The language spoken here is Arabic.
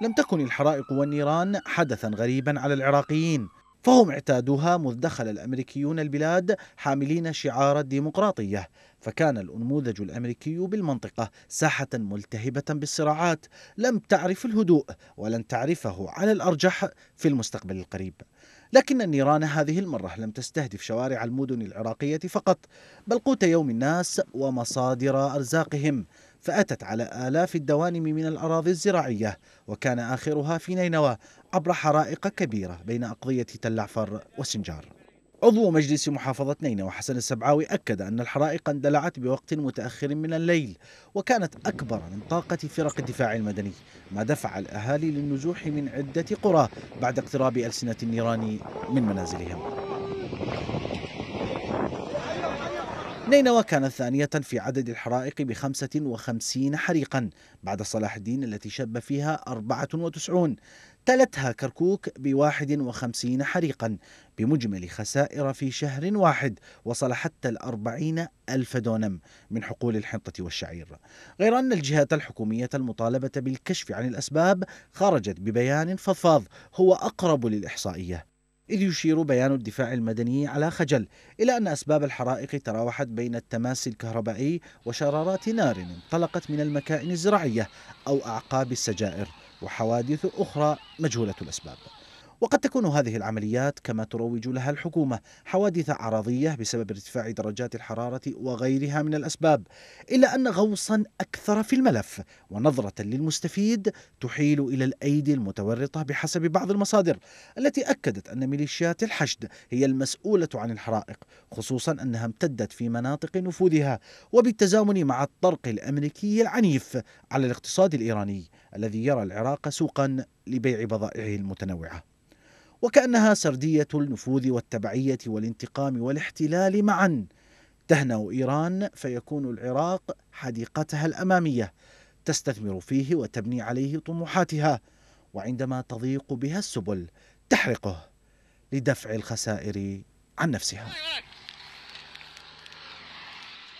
لم تكن الحرائق والنيران حدثا غريبا على العراقيين فهم اعتادوها مذ دخل الامريكيون البلاد حاملين شعار الديمقراطيه فكان الانموذج الامريكي بالمنطقه ساحه ملتهبه بالصراعات لم تعرف الهدوء ولن تعرفه على الارجح في المستقبل القريب لكن النيران هذه المره لم تستهدف شوارع المدن العراقيه فقط بل قوت يوم الناس ومصادر ارزاقهم فأتت على آلاف الدوانم من الأراضي الزراعية وكان آخرها في نينوى عبر حرائق كبيرة بين أقضية تلعفر وسنجار عضو مجلس محافظة نينوى حسن السبعاوي أكد أن الحرائق اندلعت بوقت متأخر من الليل وكانت أكبر من طاقة فرق الدفاع المدني ما دفع الأهالي للنزوح من عدة قرى بعد اقتراب ألسنة النيران من منازلهم نينوى كانت ثانية في عدد الحرائق ب 55 حريقا بعد صلاح الدين التي شب فيها 94 تلتها كركوك ب 51 حريقا بمجمل خسائر في شهر واحد وصل حتى الأربعين ألف دونم من حقول الحنطة والشعير غير أن الجهات الحكومية المطالبة بالكشف عن الأسباب خرجت ببيان فضفاض هو أقرب للإحصائية إذ يشير بيان الدفاع المدني على خجل إلى أن أسباب الحرائق تراوحت بين التماس الكهربائي وشرارات نار انطلقت من المكائن الزراعية أو أعقاب السجائر وحوادث أخرى مجهولة الأسباب وقد تكون هذه العمليات كما تروج لها الحكومة حوادث عرضية بسبب ارتفاع درجات الحرارة وغيرها من الأسباب إلا أن غوصا أكثر في الملف ونظرة للمستفيد تحيل إلى الأيدي المتورطة بحسب بعض المصادر التي أكدت أن ميليشيات الحشد هي المسؤولة عن الحرائق خصوصا أنها امتدت في مناطق نفوذها وبالتزامن مع الطرق الأمريكي العنيف على الاقتصاد الإيراني الذي يرى العراق سوقا لبيع بضائعه المتنوعه وكأنها سردية النفوذ والتبعية والانتقام والاحتلال معا تهنأ إيران فيكون العراق حديقتها الأمامية تستثمر فيه وتبني عليه طموحاتها وعندما تضيق بها السبل تحرقه لدفع الخسائر عن نفسها